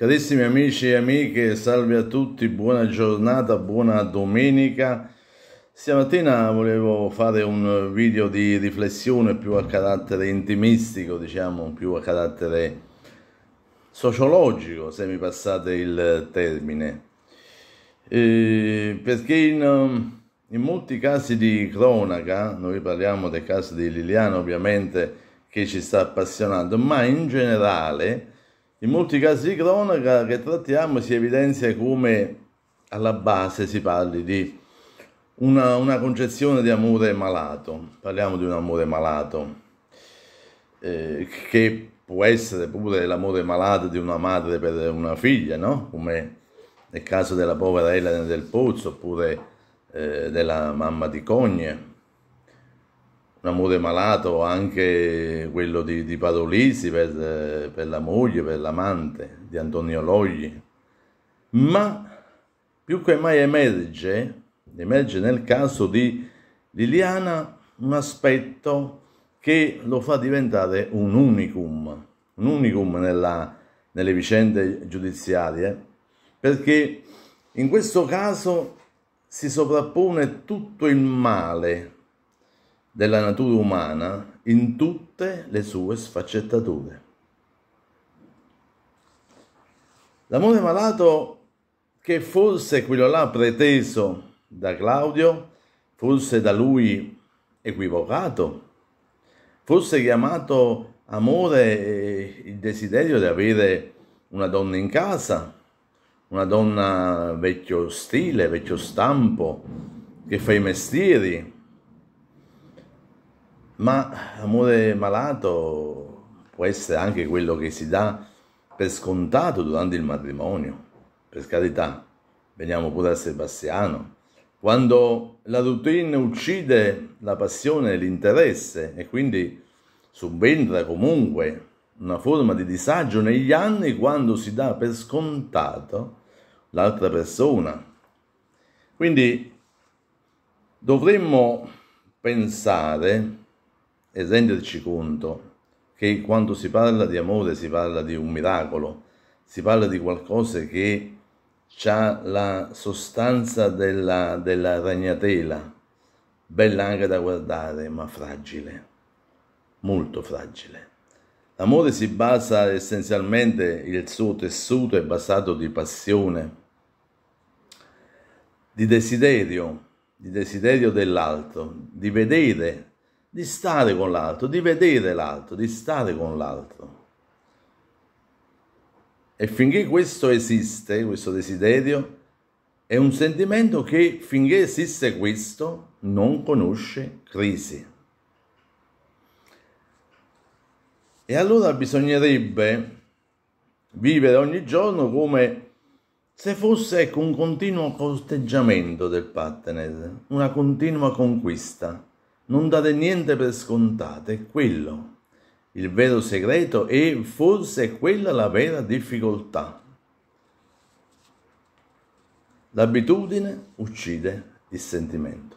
Carissimi amici e amiche, salve a tutti, buona giornata, buona domenica. Stamattina volevo fare un video di riflessione più a carattere intimistico, diciamo, più a carattere sociologico, se mi passate il termine. Eh, perché in, in molti casi di cronaca, noi parliamo del caso di Liliana ovviamente che ci sta appassionando, ma in generale in molti casi di cronaca che trattiamo si evidenzia come alla base si parli di una, una concezione di amore malato, parliamo di un amore malato, eh, che può essere pure l'amore malato di una madre per una figlia, no? come nel caso della povera Elena del Pozzo oppure eh, della mamma di Cogne, un amore malato anche quello di, di Parolisi per, per, la moglie, per l'amante di Antonio Logli, ma più che mai emerge, emerge nel caso di Liliana un aspetto che lo fa diventare un unicum, un unicum nella, nelle vicende giudiziarie, perché in questo caso si sovrappone tutto il male della natura umana in tutte le sue sfaccettature. L'amore malato che forse quello là preteso da Claudio, forse da lui equivocato, forse chiamato amore il desiderio di avere una donna in casa, una donna vecchio stile, vecchio stampo, che fa i mestieri, ma amore malato può essere anche quello che si dà per scontato durante il matrimonio. Per carità, veniamo pure a Sebastiano. Quando la routine uccide la passione e l'interesse e quindi subentra comunque una forma di disagio negli anni quando si dà per scontato l'altra persona. Quindi dovremmo pensare e renderci conto che quando si parla di amore si parla di un miracolo, si parla di qualcosa che ha la sostanza della, della ragnatela, bella anche da guardare, ma fragile, molto fragile. L'amore si basa essenzialmente, il suo tessuto è basato di passione, di desiderio, di desiderio dell'altro, di vedere di stare con l'altro, di vedere l'altro, di stare con l'altro. E finché questo esiste, questo desiderio, è un sentimento che finché esiste questo non conosce crisi. E allora bisognerebbe vivere ogni giorno come se fosse ecco, un continuo corteggiamento del partner, una continua conquista non date niente per scontato, è quello. Il vero segreto e forse quella la vera difficoltà. L'abitudine uccide il sentimento.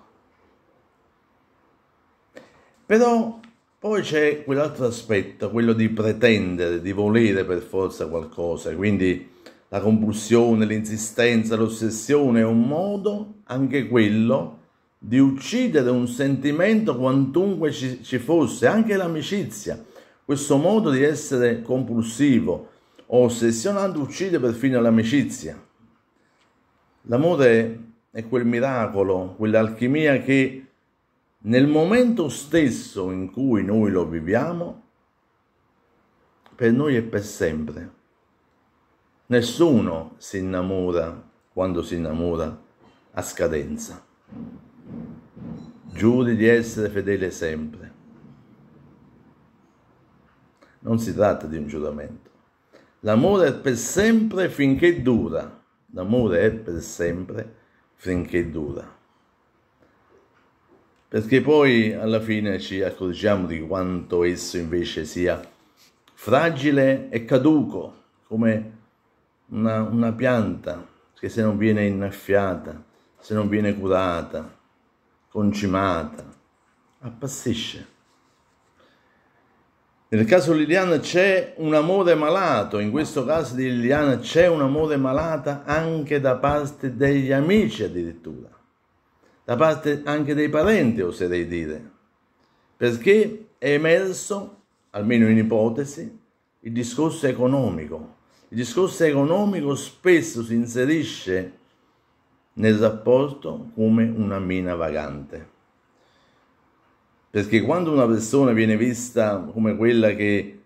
Però poi c'è quell'altro aspetto, quello di pretendere, di volere per forza qualcosa, quindi la compulsione, l'insistenza, l'ossessione è un modo, anche quello, di uccidere un sentimento quantunque ci, ci fosse, anche l'amicizia. Questo modo di essere compulsivo o ossessionato uccide perfino l'amicizia. L'amore è quel miracolo, quell'alchimia che nel momento stesso in cui noi lo viviamo, per noi è per sempre. Nessuno si innamora quando si innamora a scadenza giuri di essere fedele sempre. Non si tratta di un giuramento. L'amore è per sempre finché dura. L'amore è per sempre finché dura. Perché poi alla fine ci accorgiamo di quanto esso invece sia fragile e caduco, come una, una pianta che se non viene innaffiata, se non viene curata, concimata, appassisce. Nel caso Liliana c'è un amore malato, in questo caso di Liliana c'è un amore malata anche da parte degli amici addirittura, da parte anche dei parenti oserei dire, perché è emerso, almeno in ipotesi, il discorso economico. Il discorso economico spesso si inserisce nel rapporto come una mina vagante. Perché quando una persona viene vista come quella che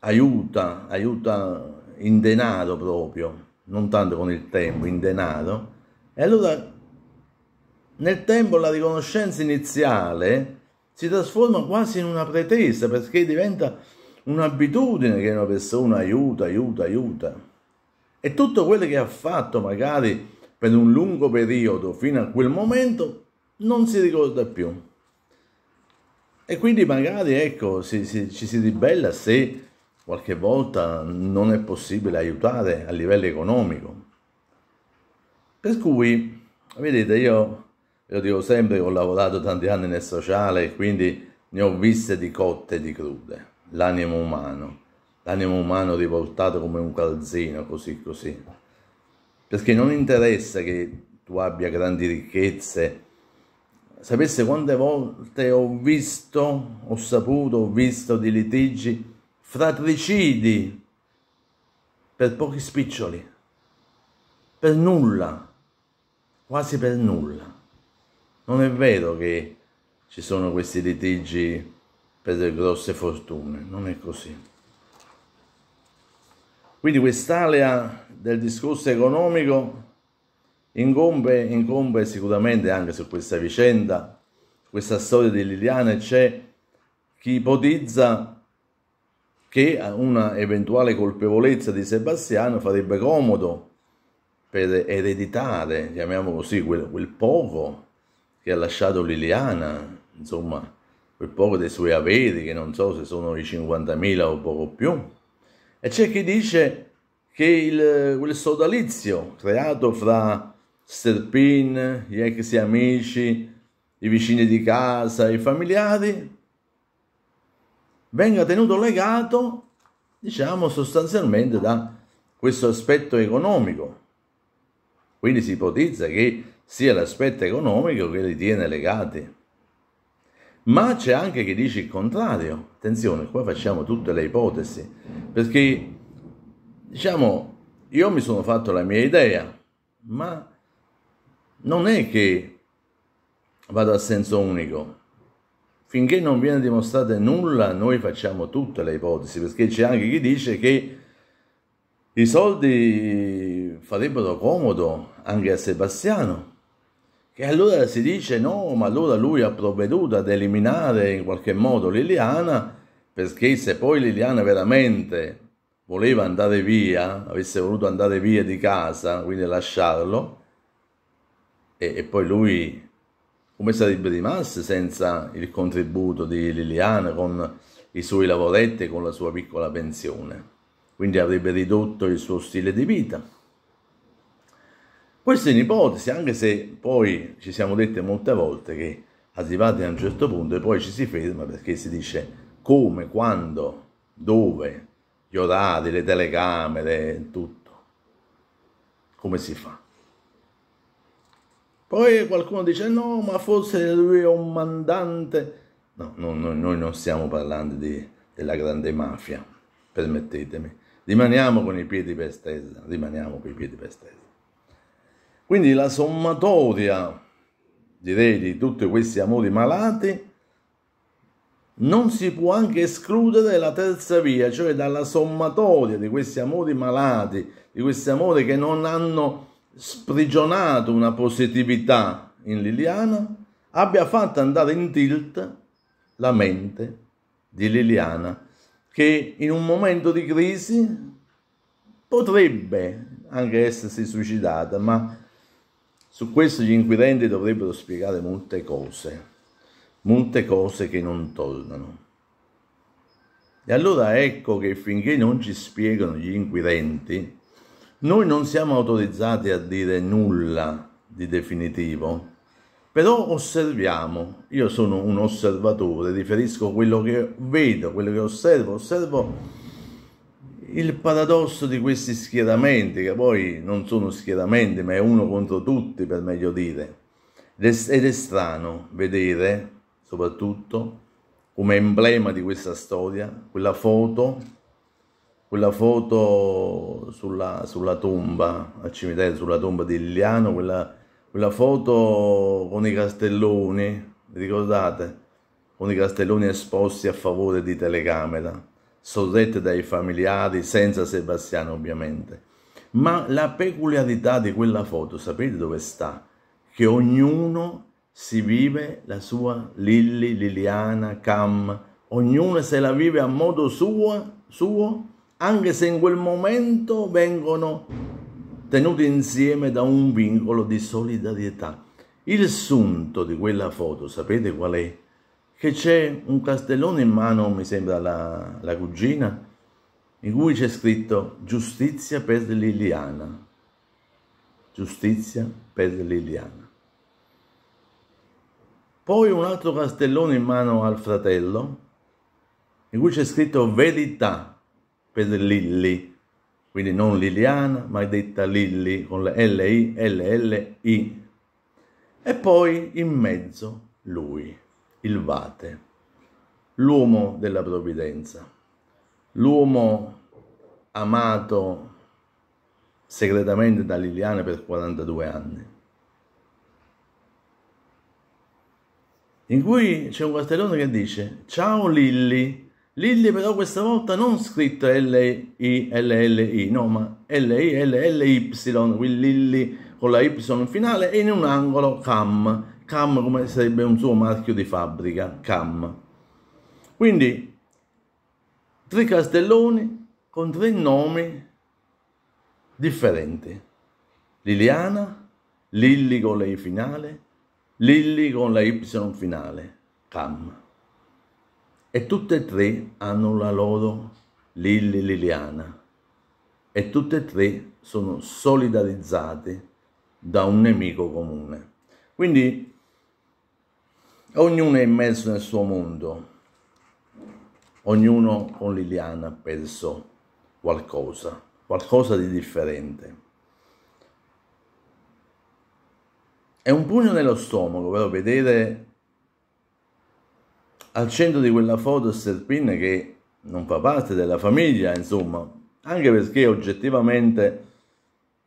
aiuta, aiuta in denaro proprio, non tanto con il tempo, in denaro, e allora nel tempo la riconoscenza iniziale si trasforma quasi in una pretesa perché diventa un'abitudine che una persona aiuta, aiuta, aiuta. E tutto quello che ha fatto magari per un lungo periodo fino a quel momento non si ricorda più. E quindi magari ecco, si, si, ci si ribella se qualche volta non è possibile aiutare a livello economico. Per cui, vedete, io lo dico sempre, ho lavorato tanti anni nel sociale e quindi ne ho viste di cotte e di crude, l'animo umano, l'animo umano rivoltato come un calzino, così così perché non interessa che tu abbia grandi ricchezze. Sapesse quante volte ho visto, ho saputo, ho visto di litigi fratricidi per pochi spiccioli, per nulla, quasi per nulla. Non è vero che ci sono questi litigi per grosse fortune, non è così. Quindi quest'area del discorso economico incombe, incombe sicuramente anche su questa vicenda, su questa storia di Liliana, c'è chi ipotizza che una eventuale colpevolezza di Sebastiano farebbe comodo per ereditare, chiamiamo così, quel, quel poco che ha lasciato Liliana, insomma, quel poco dei suoi averi, che non so se sono i 50.000 o poco più, e c'è chi dice che il, quel sodalizio creato fra Serpin, gli ex amici, i vicini di casa, i familiari, venga tenuto legato, diciamo, sostanzialmente da questo aspetto economico. Quindi si ipotizza che sia l'aspetto economico che li tiene legati ma c'è anche chi dice il contrario. Attenzione, qua facciamo tutte le ipotesi, perché diciamo, io mi sono fatto la mia idea, ma non è che vado a senso unico. Finché non viene dimostrato nulla, noi facciamo tutte le ipotesi, perché c'è anche chi dice che i soldi farebbero comodo anche a Sebastiano, che allora si dice no, ma allora lui ha provveduto ad eliminare in qualche modo Liliana, perché se poi Liliana veramente voleva andare via, avesse voluto andare via di casa, quindi lasciarlo, e, e, poi lui come sarebbe rimasto senza il contributo di Liliana con i suoi lavoretti e con la sua piccola pensione? Quindi avrebbe ridotto il suo stile di vita. Questa è un'ipotesi, anche se poi ci siamo dette molte volte che arrivati a un certo punto e poi ci si ferma perché si dice come, quando, dove, gli orari, le telecamere, tutto. Come si fa? Poi qualcuno dice no, ma forse lui è un mandante. No, no, no noi non stiamo parlando di, della grande mafia, permettetemi. Rimaniamo con i piedi per terra, rimaniamo con i piedi per terra. Quindi la sommatoria, direi, di tutti questi amori malati, non si può anche escludere la terza via, cioè dalla sommatoria di questi amori malati, di questi amori che non hanno sprigionato una positività in Liliana, abbia fatto andare in tilt la mente di Liliana, che in un momento di crisi potrebbe anche essersi suicidata, ma su questo gli inquirenti dovrebbero spiegare molte cose, molte cose che non tornano. E allora ecco che finché non ci spiegano gli inquirenti, noi non siamo autorizzati a dire nulla di definitivo, però osserviamo, io sono un osservatore, riferisco quello che vedo, quello che osservo, osservo il paradosso di questi schieramenti, che poi non sono schieramenti, ma è uno contro tutti, per meglio dire. Ed è strano vedere, soprattutto, come emblema di questa storia, quella foto, quella foto sulla, sulla tomba, al cimitero, sulla tomba di Liliano, quella, quella foto con i castelloni, vi ricordate? Con i castelloni esposti a favore di telecamera soldette dai familiari, senza Sebastiano ovviamente. Ma la peculiarità di quella foto, sapete dove sta? Che ognuno si vive la sua Lilli, Liliana, Cam, ognuno se la vive a modo suo, suo anche se in quel momento vengono tenuti insieme da un vincolo di solidarietà. Il sunto di quella foto, sapete qual è? che c'è un castellone in mano, mi sembra, la, alla cugina, in cui c'è scritto giustizia per Liliana. Giustizia per Liliana. Poi un altro castellone in mano al fratello, in cui c'è scritto verità per Lilli quindi non Liliana, ma è detta Lilli con la L-I-L-L-I. E poi in mezzo lui il Vate, l'uomo della provvidenza, l'uomo amato segretamente da Liliana per 42 anni, in cui c'è un cartellone che dice Ciao Lilli, Lilli però questa volta non scritto L-I-L-L-I, no ma L-I-L-L-Y, quindi Lilli con la Y finale e in un angolo Cam, CAM come sarebbe un suo marchio di fabbrica, CAM. Quindi tre castelloni con tre nomi differenti. Liliana, Lilli con la I finale, Lilli con la Y finale, CAM. E tutte e tre hanno la loro Lilli Liliana. E tutte e tre sono solidarizzate da un nemico comune. Quindi Ognuno è immerso nel suo mondo, ognuno con Liliana ha perso qualcosa, qualcosa di differente. È un pugno nello stomaco, però vedere al centro di quella foto Serpin che non fa parte della famiglia, insomma, anche perché oggettivamente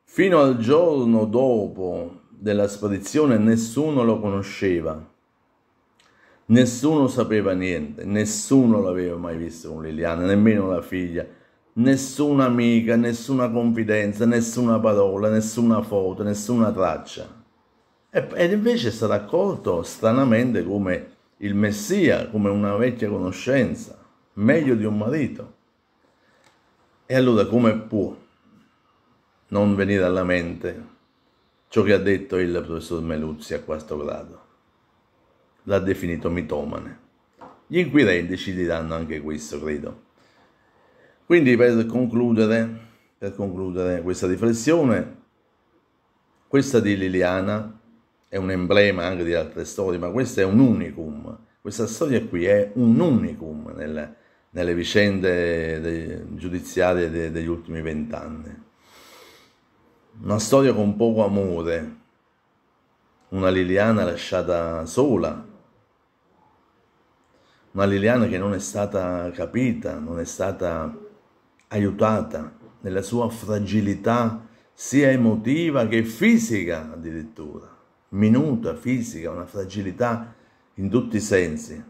fino al giorno dopo della sparizione nessuno lo conosceva. Nessuno sapeva niente, nessuno l'aveva mai visto con Liliana, nemmeno la figlia, nessuna amica, nessuna confidenza, nessuna parola, nessuna foto, nessuna traccia. E, ed invece è stato accolto stranamente come il Messia, come una vecchia conoscenza, meglio di un marito. E allora come può non venire alla mente ciò che ha detto il professor Meluzzi a questo grado? l'ha definito mitomane. Gli inquirenti ci diranno anche questo, credo. Quindi per concludere, per concludere questa riflessione, questa di Liliana è un emblema anche di altre storie, ma questa è un unicum. Questa storia qui è un unicum nel, nelle vicende de, giudiziarie de, degli ultimi vent'anni. Una storia con poco amore, una Liliana lasciata sola una Liliana che non è stata capita, non è stata aiutata nella sua fragilità sia emotiva che fisica addirittura, minuta fisica, una fragilità in tutti i sensi.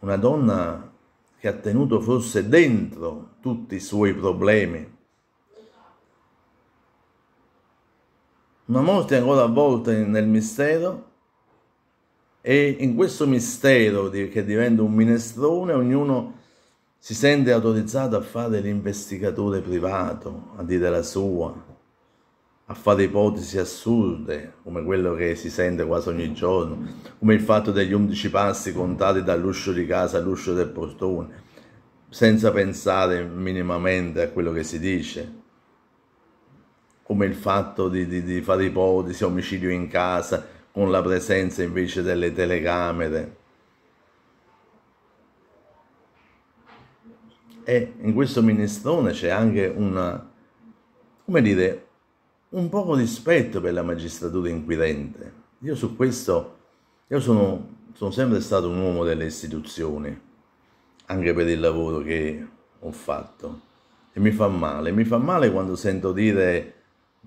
Una donna che ha tenuto forse dentro tutti i suoi problemi. Una morte ancora avvolta nel mistero e in questo mistero che diventa un minestrone, ognuno si sente autorizzato a fare l'investigatore privato, a dire la sua, a fare ipotesi assurde, come quello che si sente quasi ogni giorno, come il fatto degli undici passi contati dall'uscio di casa all'uscio del portone, senza pensare minimamente a quello che si dice, come il fatto di, di, di fare ipotesi, omicidio in casa, con la presenza invece delle telecamere. E in questo minestrone c'è anche una, come dire, un poco rispetto per la magistratura inquirente. Io su questo, io sono, sono sempre stato un uomo delle istituzioni, anche per il lavoro che ho fatto. E mi fa male, mi fa male quando sento dire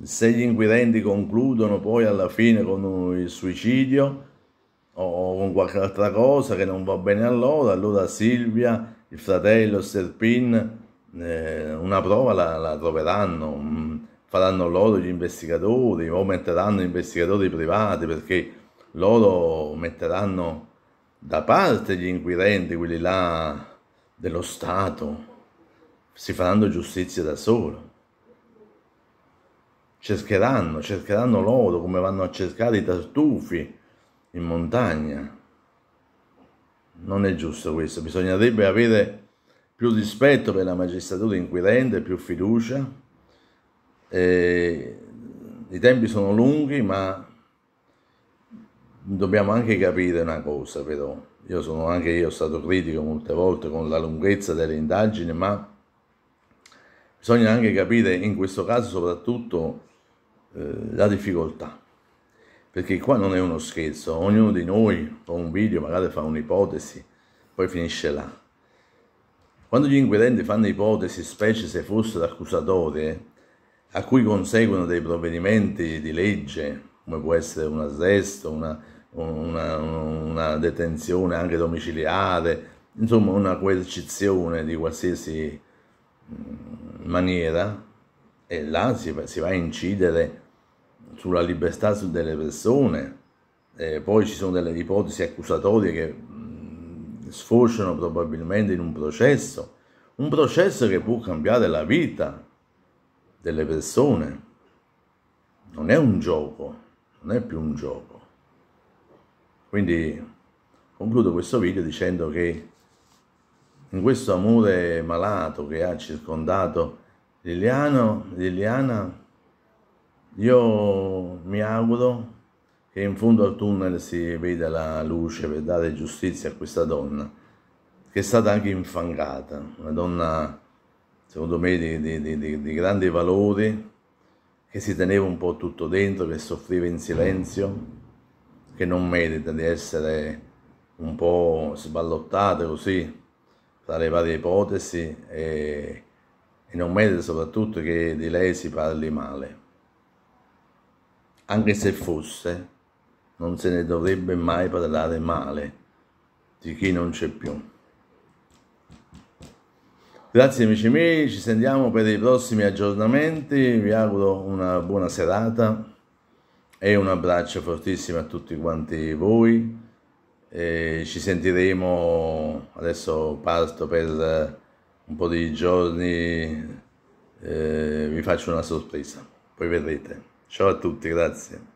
se gli inquirenti concludono poi alla fine con il suicidio o con qualche altra cosa che non va bene allora, allora Silvia, il fratello, Serpin, eh, una prova la, la troveranno, mm, faranno loro gli investigatori o metteranno investigatori privati perché loro metteranno da parte gli inquirenti, quelli là dello Stato, si faranno giustizia da solo cercheranno, cercheranno loro come vanno a cercare i tartufi in montagna. Non è giusto questo, bisognerebbe avere più rispetto per la magistratura inquirente, più fiducia. E I tempi sono lunghi, ma dobbiamo anche capire una cosa però. Io sono anche io stato critico molte volte con la lunghezza delle indagini, ma bisogna anche capire in questo caso soprattutto eh, la difficoltà. Perché qua non è uno scherzo, ognuno di noi con un video magari fa un'ipotesi, poi finisce là. Quando gli inquirenti fanno ipotesi, specie se fossero accusatorie, a cui conseguono dei provvedimenti di legge, come può essere un arresto, una, una, una detenzione anche domiciliare, insomma una coercizione di qualsiasi mm, maniera, e là si, si va a incidere sulla libertà delle persone, eh, poi ci sono delle ipotesi accusatorie che mh, mm, sfociano probabilmente in un processo, un processo che può cambiare la vita delle persone. Non è un gioco, non è più un gioco. Quindi concludo questo video dicendo che in questo amore malato che ha circondato Liliano, Liliana io mi auguro che in fondo al tunnel si veda la luce per dare giustizia a questa donna, che è stata anche infangata, una donna secondo me di, di, di, di grandi valori, che si teneva un po' tutto dentro, che soffriva in silenzio, che non merita di essere un po' sballottata così tra le varie ipotesi e, e non merita soprattutto che di lei si parli male anche se fosse, non se ne dovrebbe mai parlare male di chi non c'è più. Grazie amici miei, ci sentiamo per i prossimi aggiornamenti, vi auguro una buona serata e un abbraccio fortissimo a tutti quanti voi. E ci sentiremo, adesso parto per eh, un po' di giorni, eh, vi faccio una sorpresa, poi vedrete. Ciao a tutti, grazie.